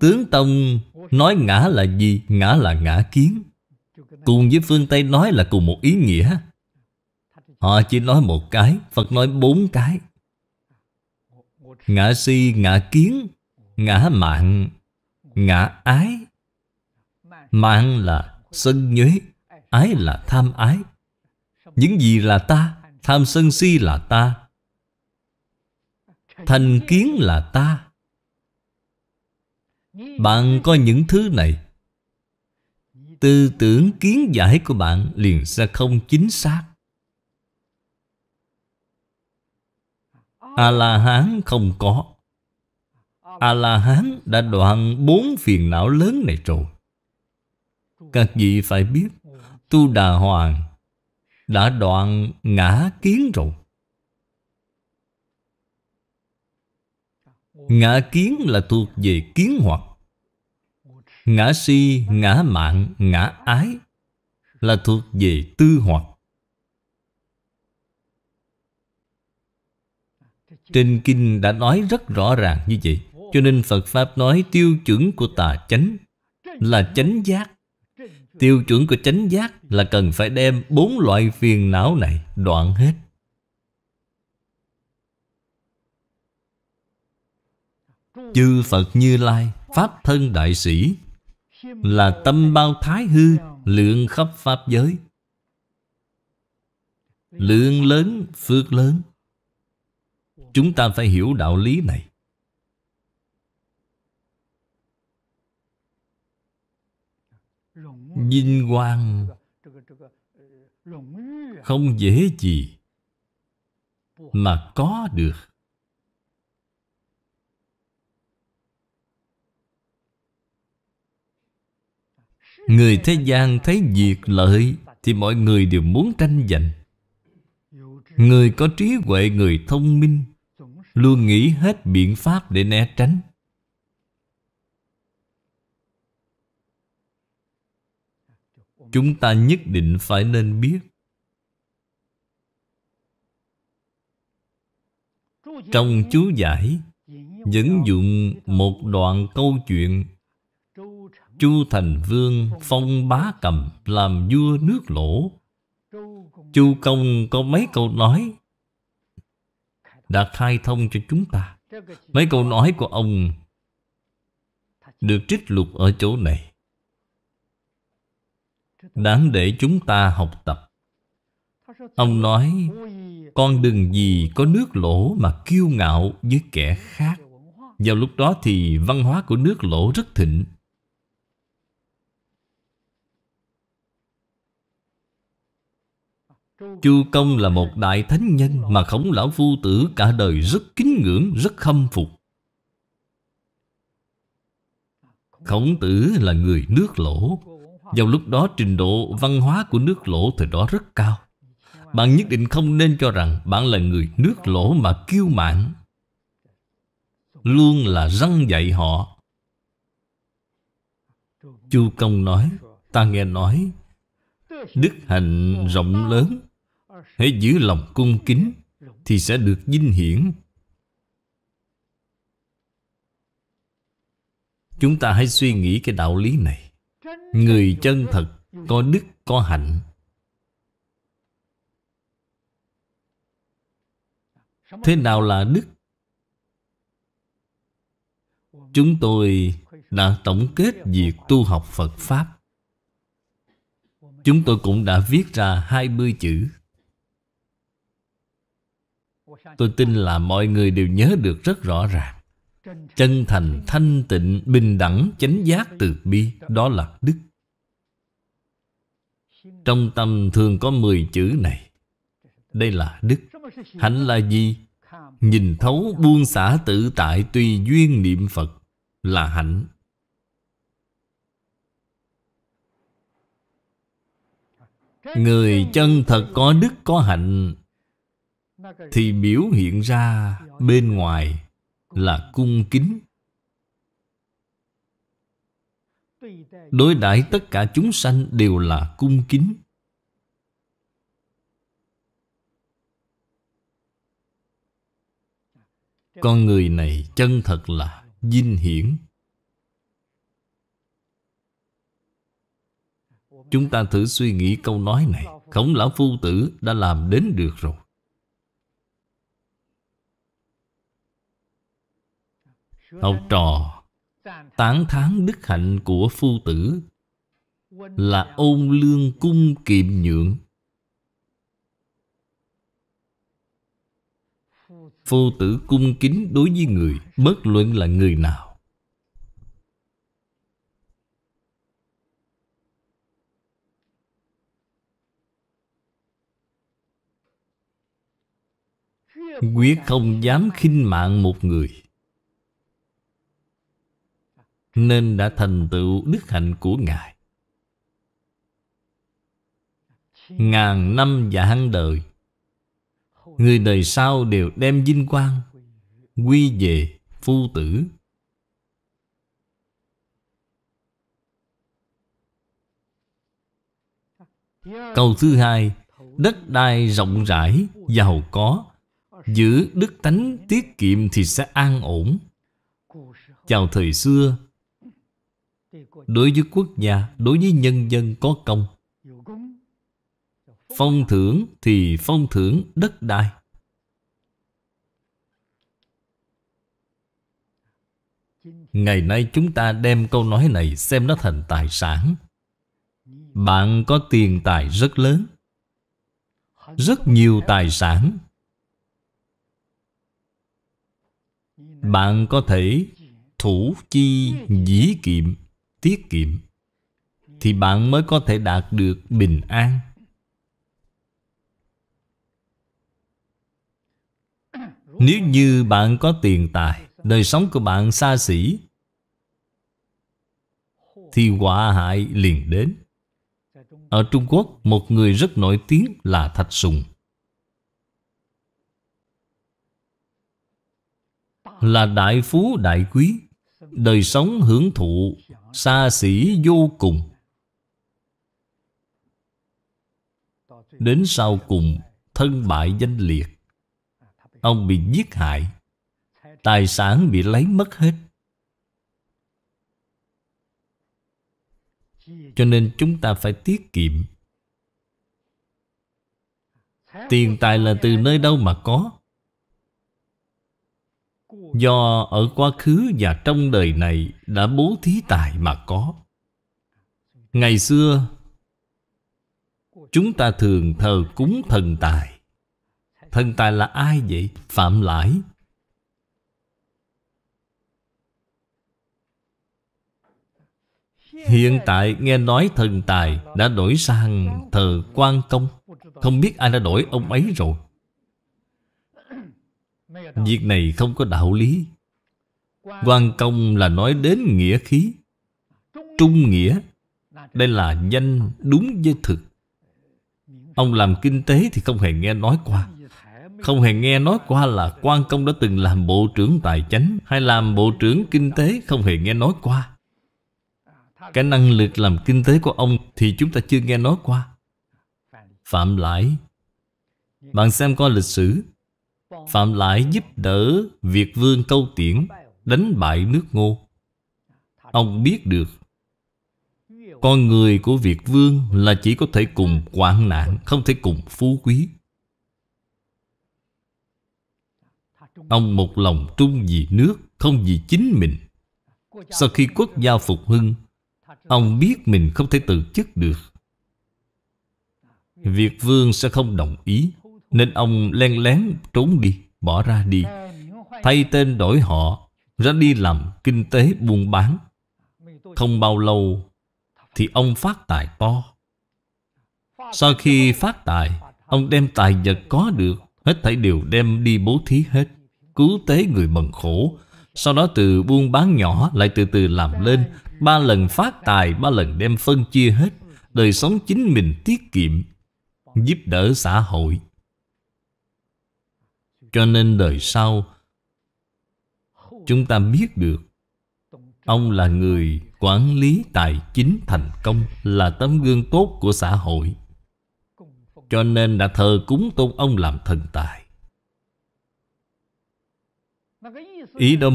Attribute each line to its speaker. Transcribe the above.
Speaker 1: Tướng Tông nói ngã là gì? Ngã là ngã kiến Cùng với phương Tây nói là cùng một ý nghĩa Họ chỉ nói một cái Phật nói bốn cái Ngã si, ngã kiến Ngã mạng Ngã ái Mạng là sân nhuế Ái là tham ái Những gì là ta Tham sân si là ta Thành kiến là ta bạn có những thứ này Tư tưởng kiến giải của bạn liền ra không chính xác A-la-hán không có A-la-hán đã đoạn bốn phiền não lớn này rồi Các vị phải biết Tu Đà Hoàng đã đoạn ngã kiến rồi Ngã kiến là thuộc về kiến hoặc Ngã si, ngã mạng, ngã ái Là thuộc về tư hoặc Trên kinh đã nói rất rõ ràng như vậy Cho nên Phật Pháp nói tiêu chuẩn của tà chánh Là chánh giác Tiêu chuẩn của chánh giác là cần phải đem bốn loại phiền não này đoạn hết chư Phật Như Lai Pháp thân đại sĩ Là tâm bao thái hư Lượng khắp Pháp giới Lượng lớn phước lớn Chúng ta phải hiểu đạo lý này Vinh quang Không dễ gì Mà có được Người thế gian thấy việc lợi Thì mọi người đều muốn tranh giành Người có trí huệ, người thông minh Luôn nghĩ hết biện pháp để né tránh Chúng ta nhất định phải nên biết Trong chú giải Dẫn dụng một đoạn câu chuyện Chu Thành Vương phong bá cầm làm vua nước lỗ. Chu Công có mấy câu nói đã khai thông cho chúng ta. Mấy câu nói của ông được trích lục ở chỗ này. Đáng để chúng ta học tập. Ông nói, con đừng gì có nước lỗ mà kiêu ngạo với kẻ khác. Vào lúc đó thì văn hóa của nước lỗ rất thịnh. Chu Công là một đại thánh nhân mà khổng lão phu tử cả đời rất kính ngưỡng, rất khâm phục. Khổng tử là người nước lỗ. Vào lúc đó trình độ văn hóa của nước lỗ thời đó rất cao. Bạn nhất định không nên cho rằng bạn là người nước lỗ mà kiêu mạn. Luôn là răng dạy họ. Chu Công nói, ta nghe nói, đức hạnh rộng lớn Hãy giữ lòng cung kính Thì sẽ được vinh hiển Chúng ta hãy suy nghĩ cái đạo lý này Người chân thật Có đức, có hạnh Thế nào là đức? Chúng tôi đã tổng kết việc tu học Phật Pháp Chúng tôi cũng đã viết ra 20 chữ Tôi tin là mọi người đều nhớ được rất rõ ràng Chân thành, thanh tịnh, bình đẳng, chánh giác, từ bi Đó là đức Trong tâm thường có 10 chữ này Đây là đức Hạnh là gì? Nhìn thấu buông xả tự tại tùy duyên niệm Phật Là hạnh Người chân thật có đức có hạnh thì biểu hiện ra bên ngoài là cung kính đối đãi tất cả chúng sanh đều là cung kính con người này chân thật là dinh hiển chúng ta thử suy nghĩ câu nói này khổng lão phu tử đã làm đến được rồi học trò tán thán đức hạnh của phu tử là ôn lương cung kiệm nhượng phu tử cung kính đối với người bất luận là người nào quyết không dám khinh mạng một người nên đã thành tựu đức hạnh của Ngài. Ngàn năm và hăng đời, người đời sau đều đem vinh quang quy về phu tử. Câu thứ hai, đất đai rộng rãi, giàu có, giữ đức tánh tiết kiệm thì sẽ an ổn. Chào thời xưa, đối với quốc gia đối với nhân dân có công phong thưởng thì phong thưởng đất đai ngày nay chúng ta đem câu nói này xem nó thành tài sản bạn có tiền tài rất lớn rất nhiều tài sản bạn có thể thủ chi dĩ kiệm tiết kiệm thì bạn mới có thể đạt được bình an nếu như bạn có tiền tài đời sống của bạn xa xỉ thì họa hại liền đến ở trung quốc một người rất nổi tiếng là thạch sùng là đại phú đại quý đời sống hưởng thụ xa xỉ vô cùng đến sau cùng thân bại danh liệt ông bị giết hại tài sản bị lấy mất hết cho nên chúng ta phải tiết kiệm tiền tài là từ nơi đâu mà có Do ở quá khứ và trong đời này Đã bố thí tài mà có Ngày xưa Chúng ta thường thờ cúng thần tài Thần tài là ai vậy? Phạm Lãi Hiện tại nghe nói thần tài đã đổi sang thờ quan công Không biết ai đã đổi ông ấy rồi Việc này không có đạo lý Quan công là nói đến nghĩa khí Trung nghĩa Đây là danh đúng với thực Ông làm kinh tế thì không hề nghe nói qua Không hề nghe nói qua là quan công đã từng làm bộ trưởng tài chánh Hay làm bộ trưởng kinh tế không hề nghe nói qua Cái năng lực làm kinh tế của ông thì chúng ta chưa nghe nói qua Phạm lại Bạn xem coi lịch sử Phạm Lại giúp đỡ Việt Vương Câu Tiễn đánh bại nước Ngô. Ông biết được con người của Việt Vương là chỉ có thể cùng hoạn nạn, không thể cùng phú quý. Ông một lòng trung vì nước, không vì chính mình. Sau khi quốc gia phục hưng, ông biết mình không thể tự chức được. Việt Vương sẽ không đồng ý nên ông len lén trốn đi Bỏ ra đi Thay tên đổi họ Ra đi làm kinh tế buôn bán Không bao lâu Thì ông phát tài to Sau khi phát tài Ông đem tài vật có được Hết thảy đều đem đi bố thí hết Cứu tế người bần khổ Sau đó từ buôn bán nhỏ Lại từ từ làm lên Ba lần phát tài Ba lần đem phân chia hết Đời sống chính mình tiết kiệm Giúp đỡ xã hội cho nên đời sau Chúng ta biết được Ông là người quản lý tài chính thành công Là tấm gương tốt của xã hội Cho nên đã thờ cúng tôn ông làm thần tài Ý đó